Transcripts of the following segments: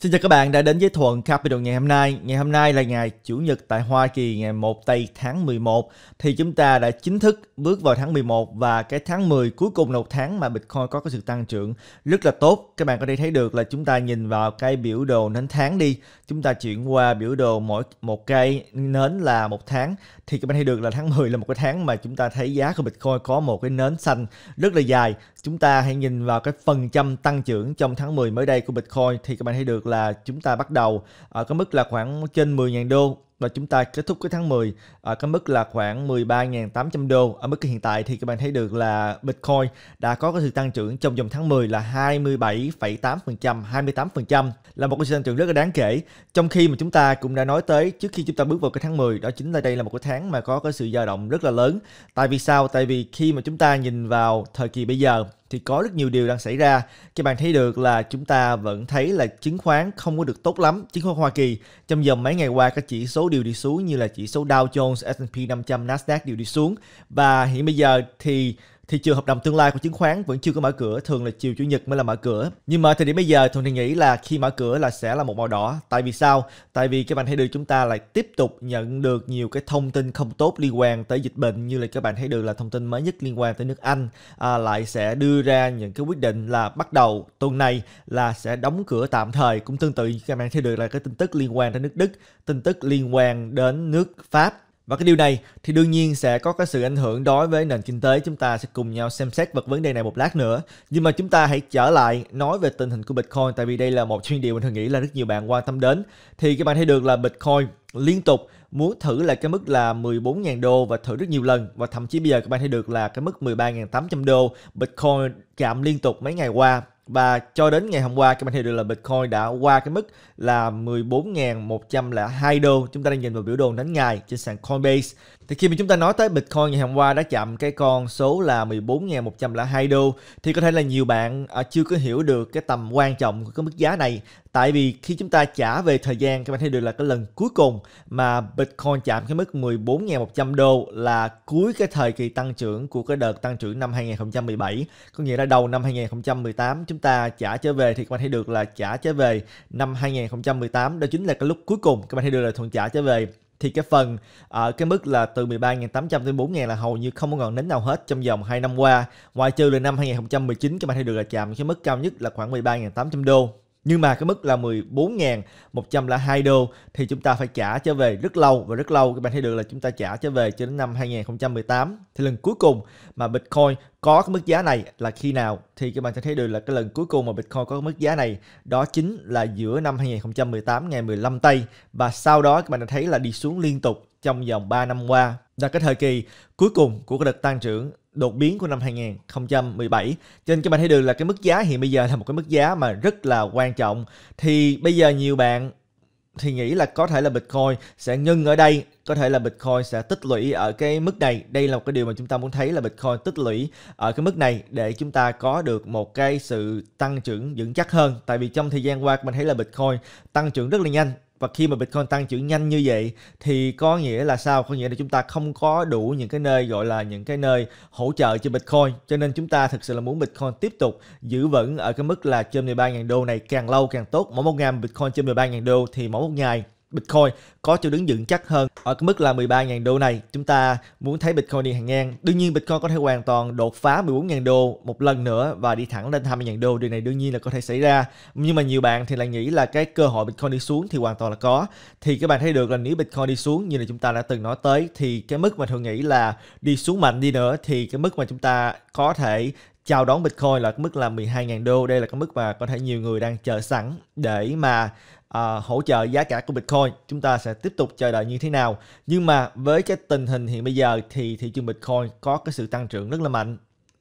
Xin chào các bạn đã đến với Thuận Capital ngày hôm nay. Ngày hôm nay là ngày Chủ nhật tại Hoa Kỳ ngày 1 tây tháng 11 thì chúng ta đã chính thức bước vào tháng 11 và cái tháng 10 cuối cùng là một tháng mà Bitcoin có cái sự tăng trưởng rất là tốt. Các bạn có thể thấy được là chúng ta nhìn vào cái biểu đồ nến tháng đi. Chúng ta chuyển qua biểu đồ mỗi một cây nến là một tháng thì các bạn thấy được là tháng 10 là một cái tháng mà chúng ta thấy giá của Bitcoin có một cái nến xanh rất là dài. Chúng ta hãy nhìn vào cái phần trăm tăng trưởng trong tháng 10 mới đây của Bitcoin thì các bạn thấy được là chúng ta bắt đầu ở cái mức là khoảng trên 10.000 đô và chúng ta kết thúc cái tháng 10 ở cái mức là khoảng 13.800 đô. Ở mức hiện tại thì các bạn thấy được là Bitcoin đã có cái sự tăng trưởng trong vòng tháng 10 là 27,8%, 28% là một cái sự tăng trưởng rất là đáng kể. Trong khi mà chúng ta cũng đã nói tới trước khi chúng ta bước vào cái tháng 10 đó chính là đây là một cái tháng mà có cái sự dao động rất là lớn. Tại vì sao? Tại vì khi mà chúng ta nhìn vào thời kỳ bây giờ thì có rất nhiều điều đang xảy ra. Các bạn thấy được là chúng ta vẫn thấy là chứng khoán không có được tốt lắm. Chứng khoán Hoa Kỳ trong vòng mấy ngày qua các chỉ số đều đi xuống như là chỉ số Dow Jones, S&P 500, Nasdaq đều đi xuống. Và hiện bây giờ thì thị trường hợp đồng tương lai của chứng khoán vẫn chưa có mở cửa, thường là chiều chủ nhật mới là mở cửa. Nhưng mà thời điểm bây giờ thường thì nghĩ là khi mở cửa là sẽ là một màu đỏ. Tại vì sao? Tại vì các bạn thấy được chúng ta lại tiếp tục nhận được nhiều cái thông tin không tốt liên quan tới dịch bệnh như là các bạn thấy được là thông tin mới nhất liên quan tới nước Anh à, lại sẽ đưa ra những cái quyết định là bắt đầu tuần này là sẽ đóng cửa tạm thời cũng tương tự các bạn thấy được là cái tin tức liên quan tới nước Đức, tin tức liên quan đến nước Pháp và cái điều này thì đương nhiên sẽ có cái sự ảnh hưởng đối với nền kinh tế. Chúng ta sẽ cùng nhau xem xét vật vấn đề này một lát nữa. Nhưng mà chúng ta hãy trở lại nói về tình hình của Bitcoin tại vì đây là một chuyên điều mình thường nghĩ là rất nhiều bạn quan tâm đến. Thì các bạn thấy được là Bitcoin liên tục muốn thử lại cái mức là 14.000 đô và thử rất nhiều lần và thậm chí bây giờ các bạn thấy được là cái mức 13.800 đô Bitcoin chạm liên tục mấy ngày qua và cho đến ngày hôm qua các bạn thấy được là Bitcoin đã qua cái mức là 14.102 đô. Chúng ta đang nhìn vào biểu đồ đánh ngày trên sàn Coinbase. Thì khi mà chúng ta nói tới Bitcoin ngày hôm qua đã chạm cái con số là 14.102 đô thì có thể là nhiều bạn à, chưa có hiểu được cái tầm quan trọng của cái mức giá này tại vì khi chúng ta trả về thời gian các bạn thấy được là cái lần cuối cùng mà Bitcoin chạm cái mức 14.100 đô là cuối cái thời kỳ tăng trưởng của cái đợt tăng trưởng năm 2017 có nghĩa là đầu năm 2018 chúng ta trả trở về thì các bạn thấy được là trả trở về năm 2018 đó chính là cái lúc cuối cùng các bạn thấy được là thuận trả trở về thì cái phần ở à, uh, cái mức là từ 13.800 đến 4.000 là hầu như không có ngọn nến nào hết trong vòng 2 năm qua. Ngoại trừ là năm 2019 các bạn thấy được là chạm cái mức cao nhất là khoảng 13.800 đô nhưng mà cái mức là 14.102 đô thì chúng ta phải trả trở về rất lâu và rất lâu các bạn thấy được là chúng ta trả trở về cho đến năm 2018 thì lần cuối cùng mà Bitcoin có cái mức giá này là khi nào thì các bạn sẽ thấy được là cái lần cuối cùng mà Bitcoin có mức giá này đó chính là giữa năm 2018 ngày 15 tây và sau đó các bạn đã thấy là đi xuống liên tục trong vòng 3 năm qua là cái thời kỳ cuối cùng của cái đợt tăng trưởng đột biến của năm 2017 cho nên các bạn thấy được là cái mức giá hiện bây giờ là một cái mức giá mà rất là quan trọng thì bây giờ nhiều bạn thì nghĩ là có thể là Bitcoin sẽ ngưng ở đây, có thể là Bitcoin sẽ tích lũy ở cái mức này. Đây là một cái điều mà chúng ta muốn thấy là Bitcoin tích lũy ở cái mức này để chúng ta có được một cái sự tăng trưởng vững chắc hơn. Tại vì trong thời gian qua mình thấy là Bitcoin tăng trưởng rất là nhanh và khi mà Bitcoin tăng trưởng nhanh như vậy thì có nghĩa là sao? Có nghĩa là chúng ta không có đủ những cái nơi gọi là những cái nơi hỗ trợ cho Bitcoin. Cho nên chúng ta thực sự là muốn Bitcoin tiếp tục giữ vững ở cái mức là trên 13.000 đô này càng lâu càng tốt. Mỗi một ngày Bitcoin trên 13.000 đô thì mỗi một ngày Bitcoin có chỗ đứng vững chắc hơn ở cái mức là 13.000 đô này. Chúng ta muốn thấy Bitcoin đi hàng ngang. Đương nhiên Bitcoin có thể hoàn toàn đột phá 14.000 đô một lần nữa và đi thẳng lên 20.000 đô. Điều này đương nhiên là có thể xảy ra. Nhưng mà nhiều bạn thì lại nghĩ là cái cơ hội Bitcoin đi xuống thì hoàn toàn là có. Thì các bạn thấy được là nếu Bitcoin đi xuống như là chúng ta đã từng nói tới thì cái mức mà thường nghĩ là đi xuống mạnh đi nữa thì cái mức mà chúng ta có thể chào đón Bitcoin là cái mức là 12.000 đô. Đây là cái mức mà có thể nhiều người đang chờ sẵn để mà uh, hỗ trợ giá cả của Bitcoin chúng ta sẽ tiếp tục chờ đợi như thế nào nhưng mà với cái tình hình hiện bây giờ thì thị trường Bitcoin có cái sự tăng trưởng rất là mạnh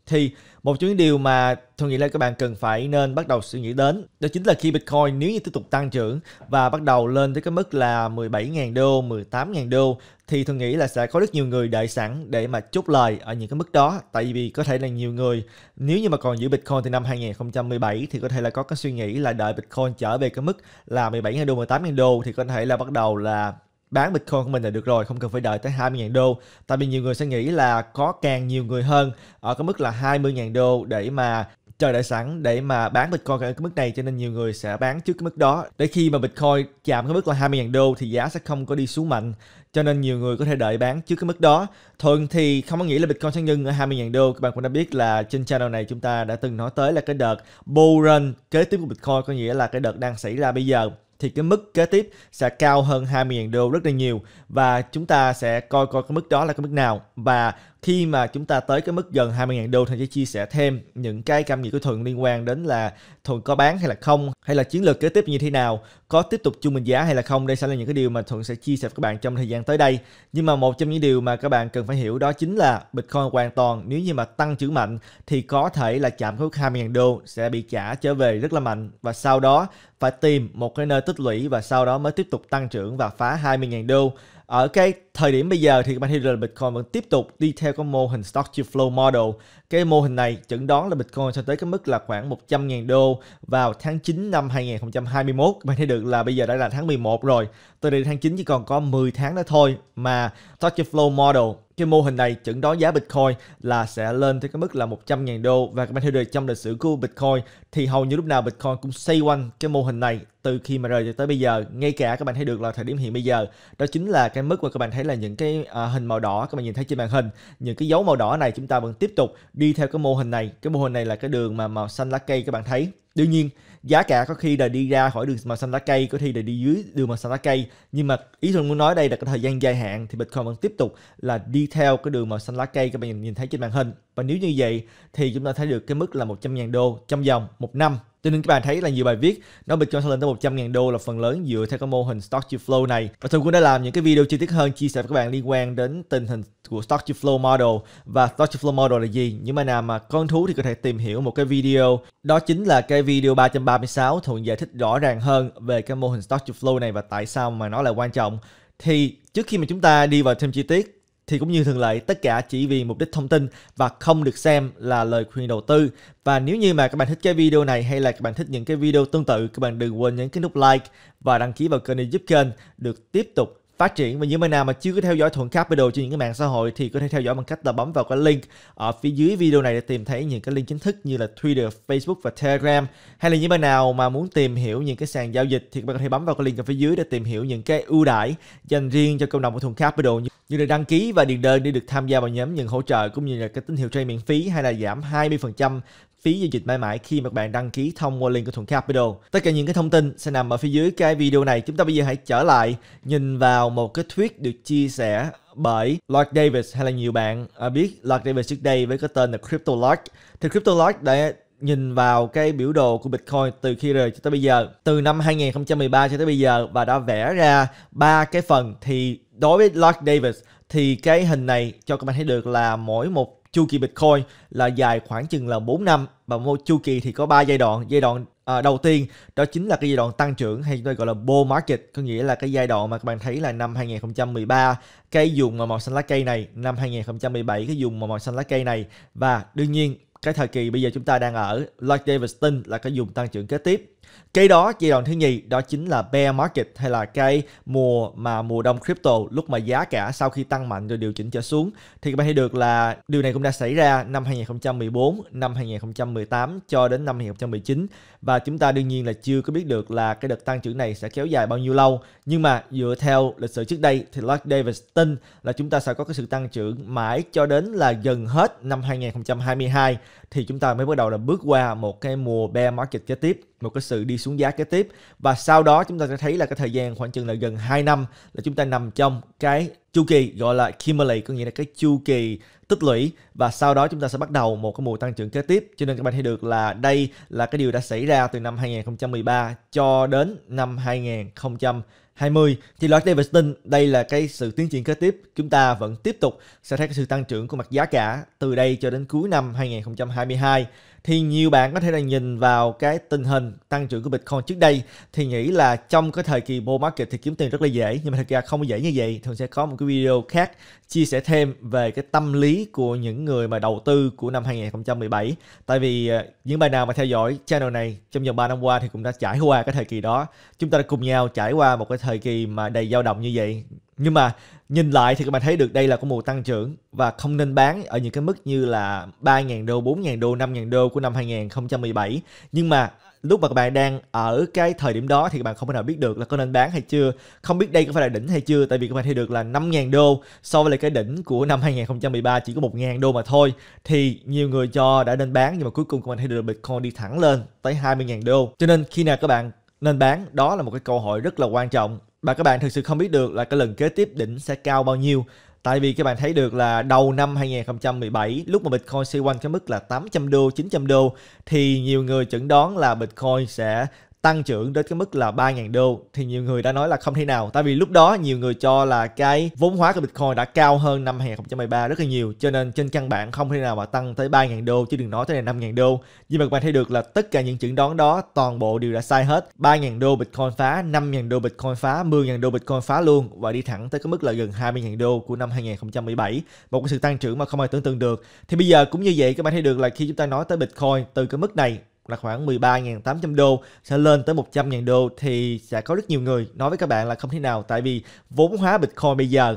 thì một trong những điều mà tôi nghĩ là các bạn cần phải nên bắt đầu suy nghĩ đến đó chính là khi Bitcoin nếu như tiếp tục tăng trưởng và bắt đầu lên tới cái mức là 17.000 đô, 18.000 đô thì tôi nghĩ là sẽ có rất nhiều người đợi sẵn để mà chốt lời ở những cái mức đó tại vì có thể là nhiều người nếu như mà còn giữ Bitcoin từ năm 2017 thì có thể là có cái suy nghĩ là đợi Bitcoin trở về cái mức là 17.000 đô, 18.000 đô thì có thể là bắt đầu là bán Bitcoin của mình là được rồi, không cần phải đợi tới 20.000 đô. Tại vì nhiều người sẽ nghĩ là có càng nhiều người hơn ở cái mức là 20.000 đô để mà chờ đợi sẵn để mà bán Bitcoin ở cái mức này cho nên nhiều người sẽ bán trước cái mức đó. Để khi mà Bitcoin chạm cái mức là 20.000 đô thì giá sẽ không có đi xuống mạnh cho nên nhiều người có thể đợi bán trước cái mức đó. Thường thì không có nghĩ là Bitcoin sẽ ngưng ở 20.000 đô. Các bạn cũng đã biết là trên channel này chúng ta đã từng nói tới là cái đợt bull run kế tiếp của Bitcoin có nghĩa là cái đợt đang xảy ra bây giờ thì cái mức kế tiếp sẽ cao hơn 20.000 đô rất là nhiều và chúng ta sẽ coi coi cái mức đó là cái mức nào và khi mà chúng ta tới cái mức gần 20.000 đô thì sẽ chia sẻ thêm những cái cảm nghĩ của Thuận liên quan đến là Thuận có bán hay là không hay là chiến lược kế tiếp như thế nào có tiếp tục chung mệnh giá hay là không đây sẽ là những cái điều mà Thuận sẽ chia sẻ với các bạn trong thời gian tới đây nhưng mà một trong những điều mà các bạn cần phải hiểu đó chính là Bitcoin hoàn toàn nếu như mà tăng trưởng mạnh thì có thể là chạm cái mức 20.000 đô sẽ bị trả trở về rất là mạnh và sau đó phải tìm một cái nơi tích lũy và sau đó mới tiếp tục tăng trưởng và phá 20.000 đô ở cái thời điểm bây giờ thì các bạn thấy là Bitcoin vẫn tiếp tục đi theo cái mô hình stock to flow model. Cái mô hình này chẩn đoán là Bitcoin sẽ tới cái mức là khoảng 100.000 đô vào tháng 9 năm 2021. Các bạn thấy được là bây giờ đã là tháng 11 rồi. từ đây tháng 9 chỉ còn có 10 tháng nữa thôi mà stock to flow model cái mô hình này chẩn đoán giá Bitcoin là sẽ lên tới cái mức là 100.000 đô và các bạn thấy được trong lịch sử của Bitcoin thì hầu như lúc nào Bitcoin cũng xoay quanh cái mô hình này từ khi mà rời tới bây giờ ngay cả các bạn thấy được là thời điểm hiện bây giờ đó chính là cái mức mà các bạn thấy là những cái à, hình màu đỏ các bạn nhìn thấy trên màn hình những cái dấu màu đỏ này chúng ta vẫn tiếp tục đi theo cái mô hình này cái mô hình này là cái đường mà màu xanh lá cây các bạn thấy đương nhiên giá cả có khi là đi ra khỏi đường màu xanh lá cây có khi là đi dưới đường màu xanh lá cây nhưng mà ý tôi muốn nói đây là cái thời gian dài hạn thì bitcoin vẫn tiếp tục là đi theo cái đường màu xanh lá cây các bạn nhìn thấy trên màn hình và nếu như vậy thì chúng ta thấy được cái mức là 100.000 đô trong vòng một năm cho nên các bạn thấy là nhiều bài viết nó bị cho lên tới 100.000 đô là phần lớn dựa theo cái mô hình Stock to Flow này. Và thường cũng đã làm những cái video chi tiết hơn chia sẻ với các bạn liên quan đến tình hình của Stock to Flow Model và Stock to Flow Model là gì. Nhưng mà nào mà con thú thì có thể tìm hiểu một cái video đó chính là cái video 336 thuận giải thích rõ ràng hơn về cái mô hình Stock to Flow này và tại sao mà nó lại quan trọng. Thì trước khi mà chúng ta đi vào thêm chi tiết thì cũng như thường lệ tất cả chỉ vì mục đích thông tin và không được xem là lời khuyên đầu tư và nếu như mà các bạn thích cái video này hay là các bạn thích những cái video tương tự các bạn đừng quên nhấn cái nút like và đăng ký vào kênh để giúp kênh được tiếp tục phát triển và những bạn nào mà chưa có theo dõi thuận capital trên những cái mạng xã hội thì có thể theo dõi bằng cách là bấm vào cái link ở phía dưới video này để tìm thấy những cái link chính thức như là twitter facebook và telegram hay là những bạn nào mà muốn tìm hiểu những cái sàn giao dịch thì các bạn có thể bấm vào cái link ở phía dưới để tìm hiểu những cái ưu đãi dành riêng cho cộng đồng của thuận capital như là đăng ký và điền đơn để được tham gia vào nhóm nhận hỗ trợ cũng như là cái tín hiệu trade miễn phí hay là giảm 20% phí giao dịch mãi mãi khi mà bạn đăng ký thông qua link của Thuận Capital. Tất cả những cái thông tin sẽ nằm ở phía dưới cái video này. Chúng ta bây giờ hãy trở lại nhìn vào một cái tweet được chia sẻ bởi Lloyd Davis hay là nhiều bạn à, biết Lloyd Davis trước đây với cái tên là Crypto Lloyd. Thì Crypto Lloyd đã nhìn vào cái biểu đồ của Bitcoin từ khi rời cho tới bây giờ, từ năm 2013 cho tới bây giờ và đã vẽ ra ba cái phần thì đối với Lloyd Davis thì cái hình này cho các bạn thấy được là mỗi một chu kỳ Bitcoin là dài khoảng chừng là 4 năm và một chu kỳ thì có 3 giai đoạn. Giai đoạn à, đầu tiên đó chính là cái giai đoạn tăng trưởng hay chúng ta gọi là bull market có nghĩa là cái giai đoạn mà các bạn thấy là năm 2013 cây dùng mà màu xanh lá cây này năm 2017 cái dùng mà màu xanh lá cây này và đương nhiên cái thời kỳ bây giờ chúng ta đang ở Lloyd Davidson là cái dùng tăng trưởng kế tiếp cái đó giai đoạn thứ nhì đó chính là bear market hay là cái mùa mà mùa đông crypto lúc mà giá cả sau khi tăng mạnh rồi điều chỉnh trở xuống thì các bạn thấy được là điều này cũng đã xảy ra năm 2014, năm 2018 cho đến năm 2019 và chúng ta đương nhiên là chưa có biết được là cái đợt tăng trưởng này sẽ kéo dài bao nhiêu lâu nhưng mà dựa theo lịch sử trước đây thì Lloyd Davis tin là chúng ta sẽ có cái sự tăng trưởng mãi cho đến là gần hết năm 2022 thì chúng ta mới bắt đầu là bước qua một cái mùa bear market kế tiếp một cái sự đi xuống giá kế tiếp và sau đó chúng ta sẽ thấy là cái thời gian khoảng chừng là gần 2 năm là chúng ta nằm trong cái chu kỳ gọi là accumulate có nghĩa là cái chu kỳ tích lũy và sau đó chúng ta sẽ bắt đầu một cái mùa tăng trưởng kế tiếp cho nên các bạn thấy được là đây là cái điều đã xảy ra từ năm 2013 cho đến năm 2020 thì loại Davis đây là cái sự tiến triển kế tiếp chúng ta vẫn tiếp tục sẽ thấy cái sự tăng trưởng của mặt giá cả từ đây cho đến cuối năm 2022 thì nhiều bạn có thể là nhìn vào cái tình hình tăng trưởng của Bitcoin trước đây thì nghĩ là trong cái thời kỳ bull market thì kiếm tiền rất là dễ nhưng mà thật ra không dễ như vậy thường sẽ có một cái video khác chia sẻ thêm về cái tâm lý của những người mà đầu tư của năm 2017 tại vì ờ, những bài nào mà theo dõi channel này trong vòng 3 năm qua thì cũng đã trải qua cái thời kỳ đó chúng ta đã cùng nhau trải qua một cái thời kỳ mà đầy dao động như vậy nhưng mà nhìn lại thì các bạn thấy được đây là có mùa tăng trưởng và không nên bán ở những cái mức như là 3.000 đô, 4.000 đô, 5.000 đô của năm 2017. Nhưng mà lúc mà các bạn đang ở cái thời điểm đó thì các bạn không thể nào biết được là có nên bán hay chưa không biết đây có phải là đỉnh hay chưa tại vì các bạn thấy được là 5.000 đô so với lại cái đỉnh của năm 2013 chỉ có 1.000 đô mà thôi thì nhiều người cho đã nên bán nhưng mà cuối cùng các bạn thấy được Bitcoin đi thẳng lên tới 20.000 đô cho nên khi nào các bạn nên bán đó là một cái câu hỏi rất là quan trọng và các bạn thực sự không biết được là cái lần kế tiếp đỉnh sẽ cao bao nhiêu Tại vì các bạn thấy được là đầu năm 2017 lúc mà Bitcoin xoay quanh cái mức là 800 đô, 900 đô thì nhiều người chẩn đoán là Bitcoin sẽ tăng trưởng đến cái mức là 3.000 đô thì nhiều người đã nói là không thể nào tại vì lúc đó nhiều người cho là cái vốn hóa của Bitcoin đã cao hơn năm 2013 rất là nhiều cho nên trên căn bản không thể nào mà tăng tới 3.000 đô chứ đừng nói tới là 5.000 đô nhưng mà các bạn thấy được là tất cả những chữ đoán đó toàn bộ đều đã sai hết 3.000 đô Bitcoin phá 5.000 đô Bitcoin phá 10.000 đô Bitcoin phá luôn và đi thẳng tới cái mức là gần 20.000 đô của năm 2017 một cái sự tăng trưởng mà không ai tưởng tượng được thì bây giờ cũng như vậy các bạn thấy được là khi chúng ta nói tới Bitcoin từ cái mức này là khoảng 13.800 đô sẽ lên tới 100.000 đô thì sẽ có rất nhiều người nói với các bạn là không thể nào tại vì vốn hóa Bitcoin bây giờ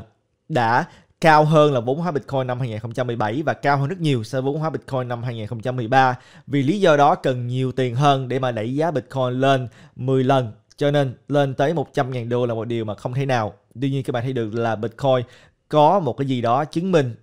đã cao hơn là vốn hóa Bitcoin năm 2017 và cao hơn rất nhiều so với vốn hóa Bitcoin năm 2013. Vì lý do đó cần nhiều tiền hơn để mà đẩy giá Bitcoin lên 10 lần cho nên lên tới 100.000 đô là một điều mà không thể nào. Tuy nhiên các bạn thấy được là Bitcoin có một cái gì đó chứng minh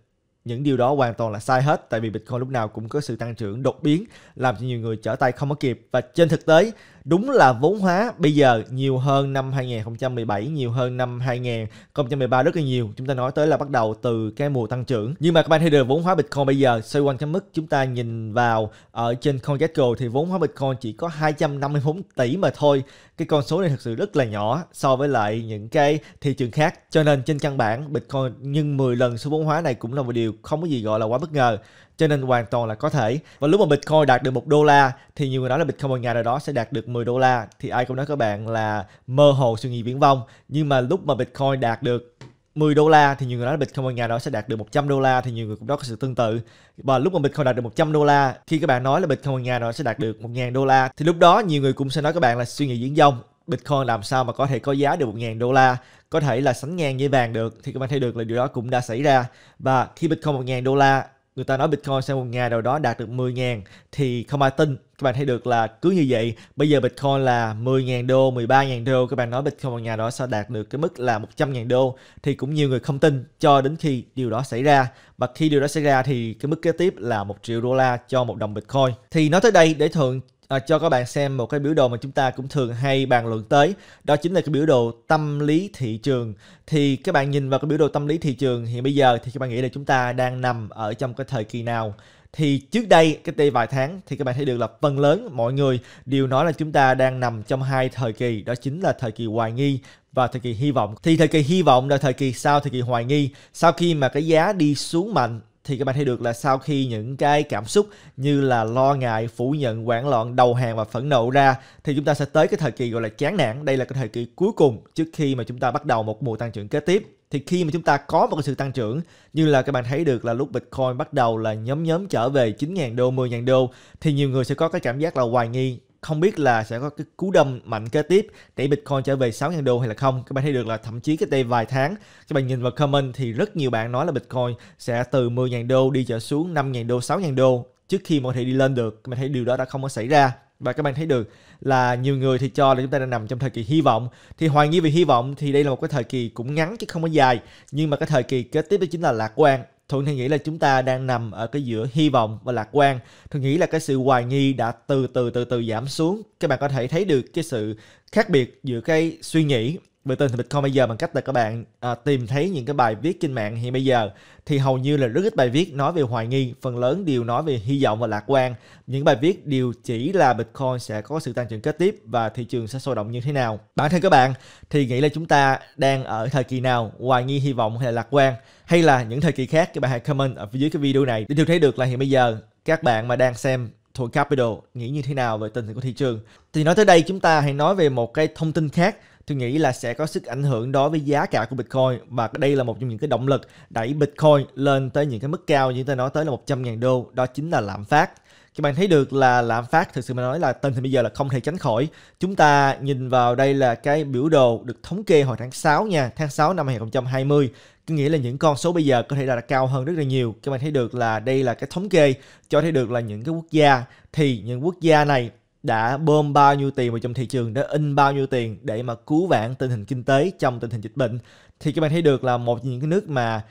những điều đó hoàn toàn là sai hết tại vì Bitcoin lúc nào cũng có sự tăng trưởng đột biến làm cho nhiều người trở tay không có kịp và trên thực tế đúng là vốn hóa bây giờ nhiều hơn năm 2017 nhiều hơn năm 2013 rất là nhiều chúng ta nói tới là bắt đầu từ cái mùa tăng trưởng nhưng mà các bạn thấy được vốn hóa Bitcoin bây giờ xoay quanh cái mức chúng ta nhìn vào ở trên CoinGecko thì vốn hóa Bitcoin chỉ có 254 tỷ mà thôi cái con số này thật sự rất là nhỏ so với lại những cái thị trường khác cho nên trên căn bản Bitcoin nhưng 10 lần số vốn hóa này cũng là một điều không có gì gọi là quá bất ngờ cho nên hoàn toàn là có thể và lúc mà Bitcoin đạt được một đô la thì nhiều người nói là Bitcoin một ngày nào đó sẽ đạt được 10 đô la thì ai cũng nói các bạn là mơ hồ suy nghĩ viễn vông nhưng mà lúc mà Bitcoin đạt được 10 đô la thì nhiều người nói là Bitcoin một ngày đó sẽ đạt được 100 đô la thì nhiều người cũng đó có sự tương tự. Và lúc mà Bitcoin đạt được 100 đô la, khi các bạn nói là Bitcoin một ngày đó sẽ đạt được 1.000 đô la thì lúc đó nhiều người cũng sẽ nói các bạn là suy nghĩ diễn dông Bitcoin làm sao mà có thể có giá được 1.000 đô la có thể là sánh ngang với vàng được thì các bạn thấy được là điều đó cũng đã xảy ra và khi Bitcoin 1.000 đô la người ta nói Bitcoin sang một ngày nào đó đạt được 10.000 thì không ai tin. Các bạn thấy được là cứ như vậy, bây giờ Bitcoin là 10.000 đô, 13.000 đô, các bạn nói Bitcoin một ngày đó sẽ đạt được cái mức là 100.000 đô thì cũng nhiều người không tin cho đến khi điều đó xảy ra. Và khi điều đó xảy ra thì cái mức kế tiếp là 1 triệu đô la cho một đồng Bitcoin. Thì nói tới đây để Thuận à, cho các bạn xem một cái biểu đồ mà chúng ta cũng thường hay bàn luận tới đó chính là cái biểu đồ tâm lý thị trường thì các bạn nhìn vào cái biểu đồ tâm lý thị trường hiện bây giờ thì các bạn nghĩ là chúng ta đang nằm ở trong cái thời kỳ nào thì trước đây cái đây vài tháng thì các bạn thấy được là phần lớn mọi người đều nói là chúng ta đang nằm trong hai thời kỳ đó chính là thời kỳ hoài nghi và thời kỳ hy vọng thì thời kỳ hy vọng là thời kỳ sau thời kỳ hoài nghi sau khi mà cái giá đi xuống mạnh thì các bạn thấy được là sau khi những cái cảm xúc như là lo ngại, phủ nhận, hoảng loạn, đầu hàng và phẫn nộ ra thì chúng ta sẽ tới cái thời kỳ gọi là chán nản. Đây là cái thời kỳ cuối cùng trước khi mà chúng ta bắt đầu một mùa tăng trưởng kế tiếp thì khi mà chúng ta có một cái sự tăng trưởng như là các bạn thấy được là lúc Bitcoin bắt đầu là nhóm nhóm trở về 9.000 đô, 10.000 đô thì nhiều người sẽ có cái cảm giác là hoài nghi không biết là sẽ có cái cú đâm mạnh kế tiếp để Bitcoin trở về 6.000 đô hay là không. Các bạn thấy được là thậm chí cái đây vài tháng các bạn nhìn vào comment thì rất nhiều bạn nói là Bitcoin sẽ từ 10.000 đô đi trở xuống 5.000 đô, 6.000 đô trước khi mà có thể đi lên được. Các bạn thấy điều đó đã không có xảy ra và các bạn thấy được là nhiều người thì cho là chúng ta đang nằm trong thời kỳ hy vọng thì hoài nghi về hy vọng thì đây là một cái thời kỳ cũng ngắn chứ không có dài nhưng mà cái thời kỳ kế tiếp đó chính là lạc quan Thuận thì nghĩ là chúng ta đang nằm ở cái giữa hy vọng và lạc quan. Thuận nghĩ là cái sự hoài nghi đã từ từ từ từ giảm xuống. Các bạn có thể thấy được cái sự khác biệt giữa cái suy nghĩ về tình hình Bitcoin bây giờ bằng cách là các bạn à, tìm thấy những cái bài viết trên mạng hiện bây giờ thì hầu như là rất ít bài viết nói về hoài nghi, phần lớn đều nói về hy vọng và lạc quan. Những bài viết đều chỉ là Bitcoin sẽ có sự tăng trưởng kế tiếp và thị trường sẽ sôi động như thế nào. Bản thân các bạn thì nghĩ là chúng ta đang ở thời kỳ nào, hoài nghi, hy vọng hay là lạc quan hay là những thời kỳ khác các bạn hãy comment ở phía dưới cái video này để tôi thấy được là hiện bây giờ các bạn mà đang xem Thổi Capital nghĩ như thế nào về tình hình của thị trường. Thì nói tới đây chúng ta hãy nói về một cái thông tin khác tôi nghĩ là sẽ có sức ảnh hưởng đối với giá cả của Bitcoin và đây là một trong những cái động lực đẩy Bitcoin lên tới những cái mức cao như tôi nói tới là 100.000 đô đó chính là lạm phát các bạn thấy được là lạm phát thực sự mà nói là tình thì bây giờ là không thể tránh khỏi chúng ta nhìn vào đây là cái biểu đồ được thống kê hồi tháng 6 nha tháng 6 năm 2020 có nghĩa là những con số bây giờ có thể là cao hơn rất là nhiều các bạn thấy được là đây là cái thống kê cho thấy được là những cái quốc gia thì những quốc gia này đã bơm bao nhiêu tiền vào trong thị trường, đã in bao nhiêu tiền để mà cứu vãn tình hình kinh tế trong tình hình dịch bệnh. Thì các bạn thấy được là một những cái nước mà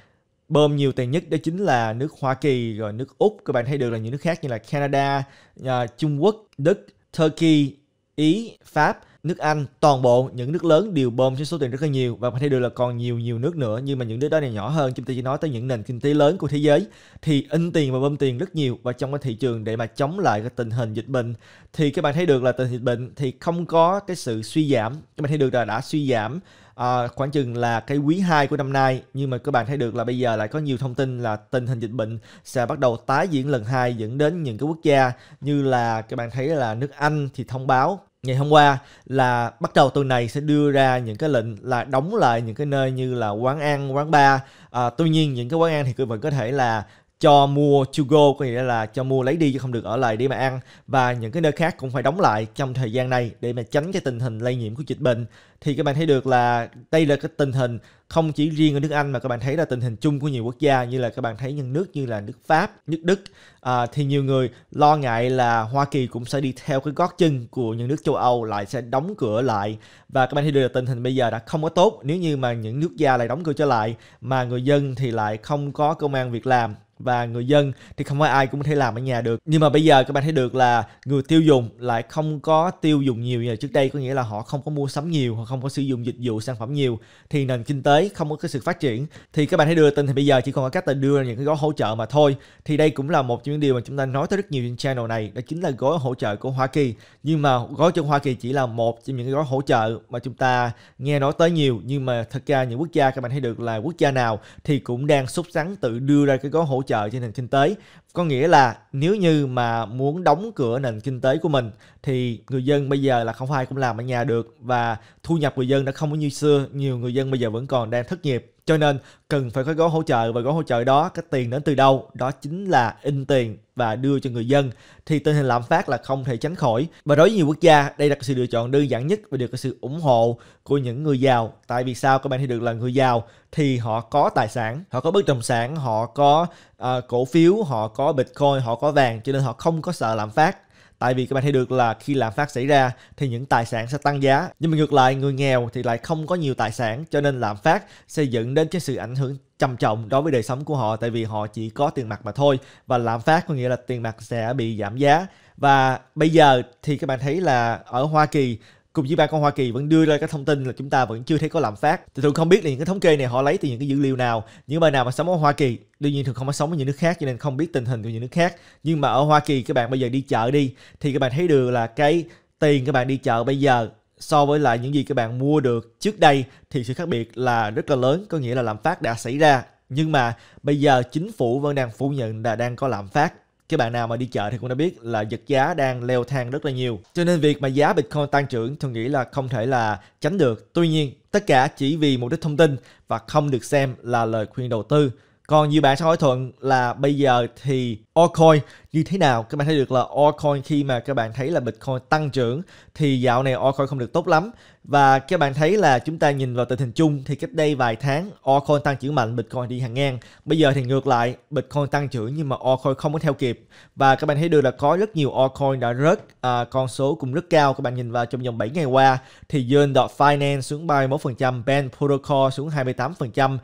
bơm nhiều tiền nhất đó chính là nước Hoa Kỳ rồi nước Úc các bạn thấy được là những nước khác như là Canada, à, Trung Quốc, Đức, Turkey, Ý, Pháp nước Anh, toàn bộ những nước lớn đều bơm cho số tiền rất là nhiều và có thể được là còn nhiều nhiều nước nữa nhưng mà những nước đó này nhỏ hơn chúng ta chỉ nói tới những nền kinh tế lớn của thế giới thì in tiền và bơm tiền rất nhiều và trong cái thị trường để mà chống lại cái tình hình dịch bệnh thì các bạn thấy được là tình dịch bệnh thì không có cái sự suy giảm các bạn thấy được là đã suy giảm à, khoảng chừng là cái quý 2 của năm nay nhưng mà các bạn thấy được là bây giờ lại có nhiều thông tin là tình hình dịch bệnh sẽ bắt đầu tái diễn lần hai dẫn đến những cái quốc gia như là các bạn thấy là nước Anh thì thông báo ngày hôm qua là bắt đầu tuần này sẽ đưa ra những cái lệnh là đóng lại những cái nơi như là quán ăn quán bar à, tuy nhiên những cái quán ăn thì quý vị có thể là cho mua to go có nghĩa là cho mua lấy đi chứ không được ở lại để mà ăn và những cái nơi khác cũng phải đóng lại trong thời gian này để mà tránh cái tình hình lây nhiễm của dịch bệnh thì các bạn thấy được là đây là cái tình hình không chỉ riêng ở nước Anh mà các bạn thấy là tình hình chung của nhiều quốc gia như là các bạn thấy những nước như là nước Pháp, nước Đức à, thì nhiều người lo ngại là Hoa Kỳ cũng sẽ đi theo cái gót chân của những nước châu Âu lại sẽ đóng cửa lại và các bạn thấy được là tình hình bây giờ đã không có tốt nếu như mà những nước gia lại đóng cửa trở lại mà người dân thì lại không có công an việc làm và người dân thì không phải ai cũng có thể làm ở nhà được nhưng mà bây giờ các bạn thấy được là người tiêu dùng lại không có tiêu dùng nhiều như trước đây có nghĩa là họ không có mua sắm nhiều hoặc không có sử dụng dịch vụ sản phẩm nhiều thì nền kinh tế không có cái sự phát triển thì các bạn thấy đưa tin thì bây giờ chỉ còn có cách là đưa ra những cái gói hỗ trợ mà thôi thì đây cũng là một trong những điều mà chúng ta nói tới rất nhiều trên channel này đó chính là gói hỗ trợ của Hoa Kỳ nhưng mà gói cho Hoa Kỳ chỉ là một trong những gói hỗ trợ mà chúng ta nghe nói tới nhiều nhưng mà thật ra những quốc gia các bạn thấy được là quốc gia nào thì cũng đang sốt sắng tự đưa ra cái gói hỗ trợ trợ cho nền kinh tế có nghĩa là nếu như mà muốn đóng cửa nền kinh tế của mình thì người dân bây giờ là không ai cũng làm ở nhà được và thu nhập người dân đã không có như xưa nhiều người dân bây giờ vẫn còn đang thất nghiệp cho nên cần phải có gói hỗ trợ và gói hỗ trợ đó cái tiền đến từ đâu? Đó chính là in tiền và đưa cho người dân thì tình hình lạm phát là không thể tránh khỏi và đối với nhiều quốc gia đây là sự lựa chọn đơn giản nhất và được sự ủng hộ của những người giàu tại vì sao các bạn thấy được là người giàu thì họ có tài sản họ có bất động sản họ có uh, cổ phiếu họ có bitcoin họ có vàng cho nên họ không có sợ lạm phát tại vì các bạn thấy được là khi lạm phát xảy ra thì những tài sản sẽ tăng giá nhưng mà ngược lại người nghèo thì lại không có nhiều tài sản cho nên lạm phát sẽ dẫn đến cái sự ảnh hưởng trầm trọng đối với đời sống của họ tại vì họ chỉ có tiền mặt mà thôi và lạm phát có nghĩa là tiền mặt sẽ bị giảm giá và bây giờ thì các bạn thấy là ở Hoa Kỳ cùng với ban con Hoa Kỳ vẫn đưa ra cái thông tin là chúng ta vẫn chưa thấy có lạm phát. Thì thường không biết là những cái thống kê này họ lấy từ những cái dữ liệu nào. Những bạn nào mà sống ở Hoa Kỳ, đương nhiên thường không có sống ở những nước khác cho nên không biết tình hình của những nước khác. Nhưng mà ở Hoa Kỳ các bạn bây giờ đi chợ đi thì các bạn thấy được là cái tiền các bạn đi chợ bây giờ so với lại những gì các bạn mua được trước đây thì sự khác biệt là rất là lớn, có nghĩa là lạm phát đã xảy ra. Nhưng mà bây giờ chính phủ vẫn đang phủ nhận là đang có lạm phát các bạn nào mà đi chợ thì cũng đã biết là vật giá đang leo thang rất là nhiều. Cho nên việc mà giá Bitcoin tăng trưởng tôi nghĩ là không thể là tránh được. Tuy nhiên, tất cả chỉ vì mục đích thông tin và không được xem là lời khuyên đầu tư. Còn nhiều bạn sẽ hỏi thuận là bây giờ thì Orcoin như thế nào các bạn thấy được là altcoin khi mà các bạn thấy là bitcoin tăng trưởng thì dạo này altcoin không được tốt lắm và các bạn thấy là chúng ta nhìn vào tình hình chung thì cách đây vài tháng altcoin tăng trưởng mạnh bitcoin đi hàng ngang bây giờ thì ngược lại bitcoin tăng trưởng nhưng mà altcoin không có theo kịp và các bạn thấy được là có rất nhiều altcoin đã rớt à, con số cũng rất cao các bạn nhìn vào trong vòng 7 ngày qua thì Yen Finance xuống 31% Ben Protocol xuống 28% uh,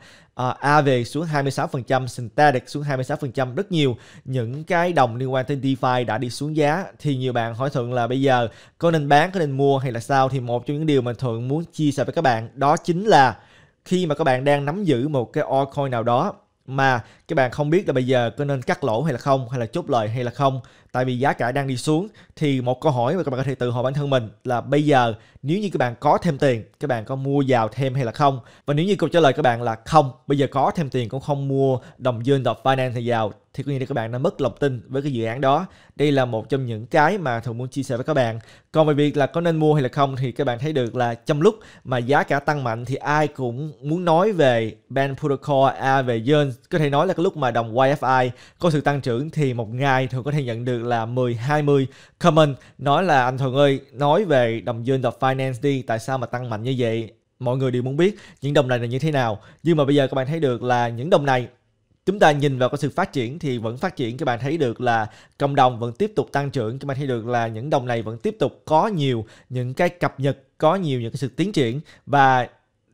AV xuống 26%, Synthetic xuống 26%, rất nhiều những cái đồng liên quan tới DeFi đã đi xuống giá thì nhiều bạn hỏi Thuận là bây giờ có nên bán, có nên mua hay là sao thì một trong những điều mà Thuận muốn chia sẻ với các bạn đó chính là khi mà các bạn đang nắm giữ một cái altcoin nào đó mà các bạn không biết là bây giờ có nên cắt lỗ hay là không hay là chốt lời hay là không tại vì giá cả đang đi xuống thì một câu hỏi mà các bạn có thể tự hỏi bản thân mình là bây giờ nếu như các bạn có thêm tiền các bạn có mua vào thêm hay là không và nếu như câu trả lời các bạn là không bây giờ có thêm tiền cũng không mua đồng dương đọc finance này vào thì có nghĩa là các bạn đã mất lòng tin với cái dự án đó đây là một trong những cái mà thường muốn chia sẻ với các bạn còn về việc là có nên mua hay là không thì các bạn thấy được là trong lúc mà giá cả tăng mạnh thì ai cũng muốn nói về ban protocol a về yen có thể nói là lúc mà đồng YFI có sự tăng trưởng thì một ngày thường có thể nhận được là 10 20 comment nói là anh Thuận ơi nói về đồng dương The Finance đi tại sao mà tăng mạnh như vậy mọi người đều muốn biết những đồng này là như thế nào nhưng mà bây giờ các bạn thấy được là những đồng này chúng ta nhìn vào cái sự phát triển thì vẫn phát triển các bạn thấy được là cộng đồng vẫn tiếp tục tăng trưởng các bạn thấy được là những đồng này vẫn tiếp tục có nhiều những cái cập nhật có nhiều những cái sự tiến triển và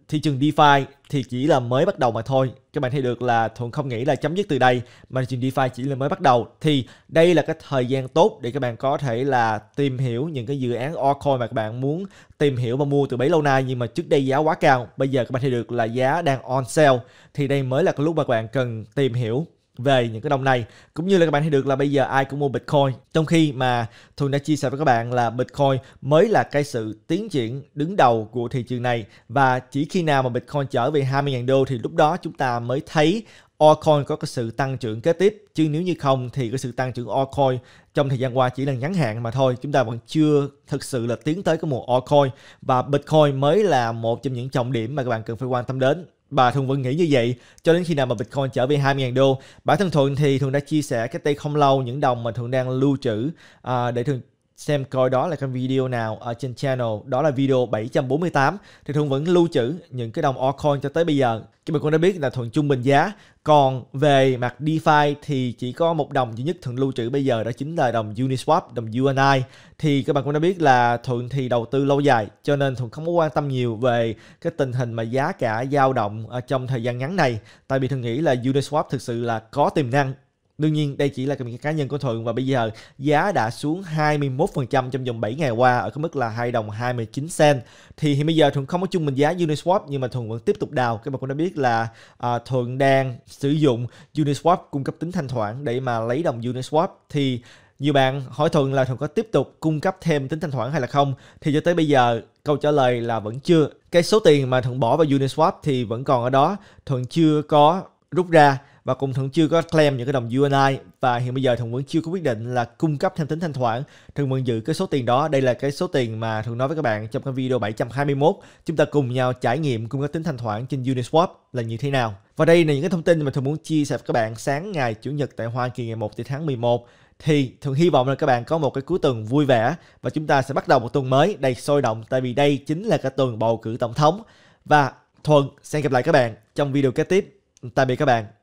thị trường DeFi thì chỉ là mới bắt đầu mà thôi. Các bạn thấy được là Thuận không nghĩ là chấm dứt từ đây mà thị trường DeFi chỉ là mới bắt đầu. Thì đây là cái thời gian tốt để các bạn có thể là tìm hiểu những cái dự án altcoin mà các bạn muốn tìm hiểu và mua từ bấy lâu nay nhưng mà trước đây giá quá cao. Bây giờ các bạn thấy được là giá đang on sale thì đây mới là cái lúc mà các bạn cần tìm hiểu về những cái đồng này cũng như là các bạn thấy được là bây giờ ai cũng mua Bitcoin trong khi mà Thuần đã chia sẻ với các bạn là Bitcoin mới là cái sự tiến triển đứng đầu của thị trường này và chỉ khi nào mà Bitcoin trở về 20.000 đô thì lúc đó chúng ta mới thấy altcoin có cái sự tăng trưởng kế tiếp chứ nếu như không thì cái sự tăng trưởng altcoin trong thời gian qua chỉ là ngắn hạn mà thôi chúng ta vẫn chưa thực sự là tiến tới cái mùa altcoin và bitcoin mới là một trong những trọng điểm mà các bạn cần phải quan tâm đến bà thường vẫn nghĩ như vậy cho đến khi nào mà Bitcoin trở về 20.000 đô. Bản thân Thuận thì thường đã chia sẻ cách đây không lâu những đồng mà thường đang lưu trữ à, để thường xem coi đó là cái video nào ở trên channel đó là video 748 thì Thuận vẫn lưu trữ những cái đồng altcoin cho tới bây giờ các bạn cũng đã biết là Thuận trung bình giá còn về mặt DeFi thì chỉ có một đồng duy nhất Thuận lưu trữ bây giờ đó chính là đồng Uniswap đồng UNI thì các bạn cũng đã biết là Thuận thì đầu tư lâu dài cho nên Thuận không có quan tâm nhiều về cái tình hình mà giá cả dao động ở trong thời gian ngắn này tại vì Thuận nghĩ là Uniswap thực sự là có tiềm năng Đương nhiên đây chỉ là cái cá nhân của Thuận và bây giờ giá đã xuống 21% trong vòng 7 ngày qua ở cái mức là 2 đồng 29 cent. Thì hiện bây giờ Thuận không có chung mình giá Uniswap nhưng mà Thuận vẫn tiếp tục đào. Các bạn cũng đã biết là à, Thuận đang sử dụng Uniswap cung cấp tính thanh khoản để mà lấy đồng Uniswap thì nhiều bạn hỏi Thuận là Thuận có tiếp tục cung cấp thêm tính thanh khoản hay là không thì cho tới bây giờ câu trả lời là vẫn chưa cái số tiền mà Thuận bỏ vào Uniswap thì vẫn còn ở đó Thuận chưa có rút ra và cùng thuận chưa có claim những cái đồng UNI và hiện bây giờ thuận vẫn chưa có quyết định là cung cấp thêm tính thanh khoản thuận vẫn giữ cái số tiền đó đây là cái số tiền mà thuận nói với các bạn trong cái video 721 chúng ta cùng nhau trải nghiệm cung cấp tính thanh khoản trên Uniswap là như thế nào và đây là những cái thông tin mà thuận muốn chia sẻ với các bạn sáng ngày chủ nhật tại Hoa Kỳ ngày 1 tháng 11 thì thường hy vọng là các bạn có một cái cuối tuần vui vẻ và chúng ta sẽ bắt đầu một tuần mới đầy sôi động tại vì đây chính là cái tuần bầu cử tổng thống và thuận sẽ gặp lại các bạn trong video kế tiếp tạm biệt các bạn